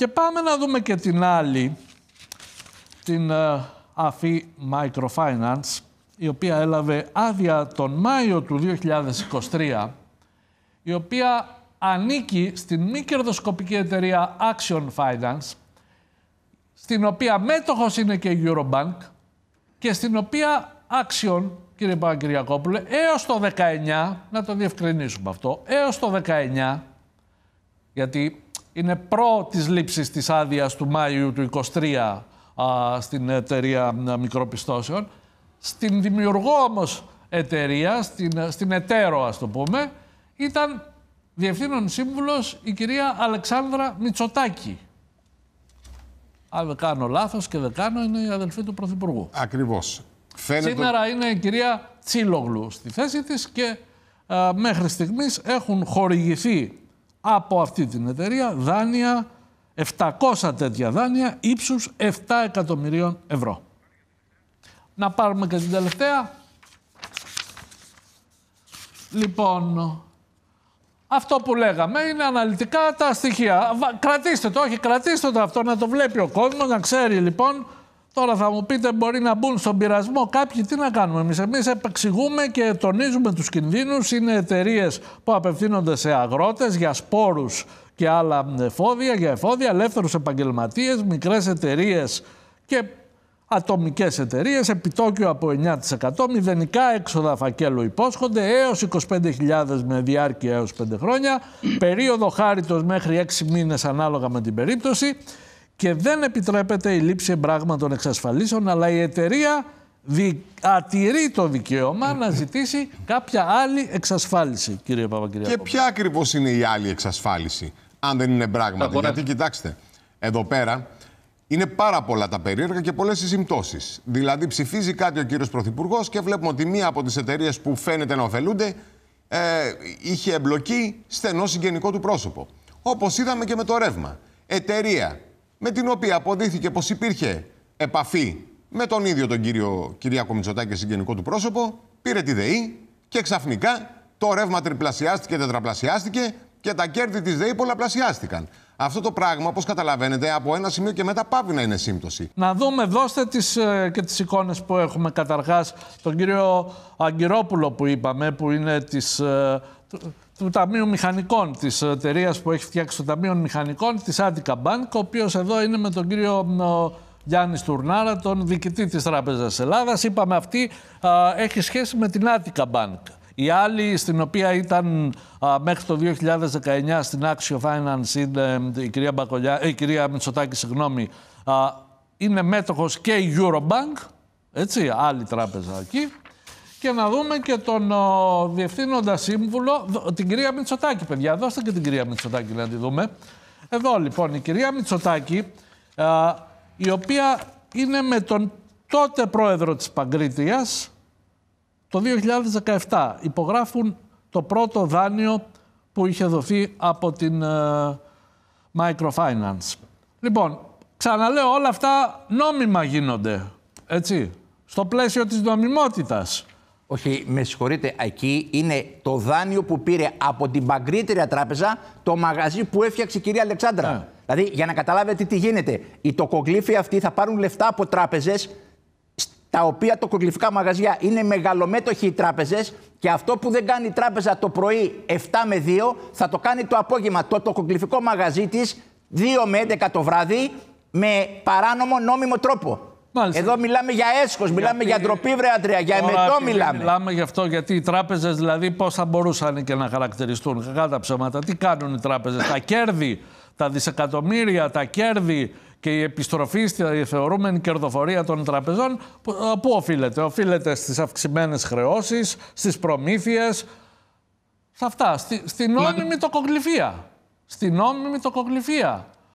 Και πάμε να δούμε και την άλλη, την uh, ε, ΑΦΗ Microfinance, η οποία έλαβε άδεια τον Μάιο του 2023, η οποία ανήκει στην μη κερδοσκοπική εταιρεία Action Finance, στην οποία μέτοχος είναι και η Eurobank και στην οποία Action, κύριε Παγκυριακόπουλε, έως το 19, να το διευκρινίσουμε αυτό, έως το 19, γιατί είναι προ της λήψης της άδειας του Μάιου του 23 στην εταιρεία μικροπιστώσεων. Στην δημιουργό όμως εταιρεία, στην, στην εταίρο ας το πούμε, ήταν διευθύνων σύμβουλος η κυρία Αλεξάνδρα Μητσοτάκη. Αν δεν κάνω λάθος και δεν κάνω, είναι η αδελφή του Πρωθυπουργού. Ακριβώς. Σήμερα είναι η κυρία Τσίλογλου στη θέση της και μέχρι στιγμής έχουν χορηγηθεί από αυτή την εταιρεία δάνεια, 700 τέτοια δάνεια ύψους 7 εκατομμυρίων ευρώ. Να πάρουμε και την τελευταία. Λοιπόν, αυτό που λέγαμε είναι αναλυτικά τα στοιχεία. Κρατήστε το, όχι, κρατήστε το αυτό, να το βλέπει ο κόσμος, να ξέρει λοιπόν Τώρα θα μου πείτε μπορεί να μπουν στον πειρασμό κάποιοι, τι να κάνουμε Εμείς εμείς επεξηγούμε και τονίζουμε τους κινδύνους, Είναι εταιρείες που απευθύνονται σε αγρότες, για σπόρους και άλλα εφόδια, για εφόδια, ελεύθερους επαγγελματίες, μικρές εταιρείες και ατομικές εταιρείες, επιτόκιο από 9%, μηδενικά έξοδα φακέλου υπόσχονται, έως 25.000 με διάρκεια έως 5 χρόνια, περίοδο χάριτος μέχρι 6 μήνες ανάλογα με την περίπτωση και δεν επιτρέπεται η λήψη εμπράγματων εξασφαλίσεων, αλλά η εταιρεία δι... ατηρεί το δικαίωμα να ζητήσει κάποια άλλη εξασφάλιση, κύριε Παπακυριακό. Και ποια ακριβώς είναι η άλλη εξασφάλιση, αν δεν είναι εμπράγματα. Γιατί κοιτάξτε, εδώ πέρα είναι πάρα πολλά τα περίεργα και πολλές οι συμπτώσεις. Δηλαδή, ψηφίζει κάτι ο κύριος Πρωθυπουργός και βλέπουμε ότι μία από τις εταιρείες που φαίνεται να ωφελούνται ε, είχε εμπλοκή στενό συγγενικό του πρόσωπο. Όπως είδαμε και με το ρεύμα. Εταιρεία με την οποία αποδείχθηκε πως υπήρχε επαφή με τον ίδιο τον κύριο Κυριάκο Μητσοτάκη συγγενικό του πρόσωπο, πήρε τη ΔΕΗ και ξαφνικά το ρεύμα τριπλασιάστηκε, τετραπλασιάστηκε και τα κέρδη της ΔΕΗ πολλαπλασιάστηκαν. Αυτό το πράγμα, όπως καταλαβαίνετε, από ένα σημείο και μετά πάβει να είναι σύμπτωση. Να δούμε, δώστε τις, ε, και τις εικόνες που έχουμε. Καταρχάς, τον κύριο Αγκυρόπουλο που είπαμε, που είναι της. Ε, του Ταμείου Μηχανικών, της εταιρείας που έχει φτιάξει το Ταμείο Μηχανικών, της Attica Bank, ο οποίος εδώ είναι με τον κύριο Γιάννη Τουρνάρα, τον διοικητή της Τράπεζας Ελλάδας. Είπαμε αυτή α, έχει σχέση με την Attica Bank. Η άλλη, στην οποία ήταν μέχρι το 2019 στην Axio Finance, είναι, η κυρία, Μπακολιά, η κυρία Μητσοτάκη, συγγνώμη, α, είναι μέτοχος και η Eurobank, έτσι, άλλη τράπεζα εκεί και να δούμε και τον διευθύνοντα σύμβουλο, την κυρία Μητσοτάκη, παιδιά. Δώστε και την κυρία Μητσοτάκη να τη δούμε. Εδώ λοιπόν η κυρία Μητσοτάκη, α, η οποία είναι με τον τότε πρόεδρο της Παγκρίτιας, το 2017 υπογράφουν το πρώτο δάνειο που είχε δοθεί από την ε, Microfinance. Λοιπόν, ξαναλέω όλα αυτά νόμιμα γίνονται, έτσι, στο πλαίσιο της νομιμότητας. Όχι, με συγχωρείτε, εκεί είναι το δάνειο που πήρε από την παγκρίτρια τράπεζα το μαγαζί που έφτιαξε η κυρία Αλεξάνδρα. Ναι. Δηλαδή, για να καταλάβετε τι γίνεται, οι τοκογλήφοι αυτοί θα πάρουν λεφτά από τράπεζες τα οποία τοκογλυφικά μαγαζιά είναι μεγαλομέτωχοι οι τράπεζες και αυτό που δεν κάνει η τράπεζα το πρωί 7 με 2 θα το κάνει το απόγευμα. Το τοκογλυφικό μαγαζί της 2 με 11 το βράδυ με παράνομο νόμιμο τρόπο. Εδώ μιλάμε για έσχος, μιλάμε για ντροπή βρεατρία, για εμετό μιλάμε. Μιλάμε γι' αυτό γιατί οι τράπεζες, δηλαδή, πώς θα μπορούσαν και να χαρακτηριστούν. τα ψέματα, τι κάνουν οι τράπεζες. τα κέρδη, τα δισεκατομμύρια, τα κέρδη και η επιστροφή στη θεωρούμενη κερδοφορία των τραπεζών, ε, πού οφείλεται. Οφείλεται στις αυξημένες χρεώσεις, στις προμήθειες. Σε αυτά. Στη, στην νόμιμη τοκογλυφία. Στην νόμιμη τοκογλυφία.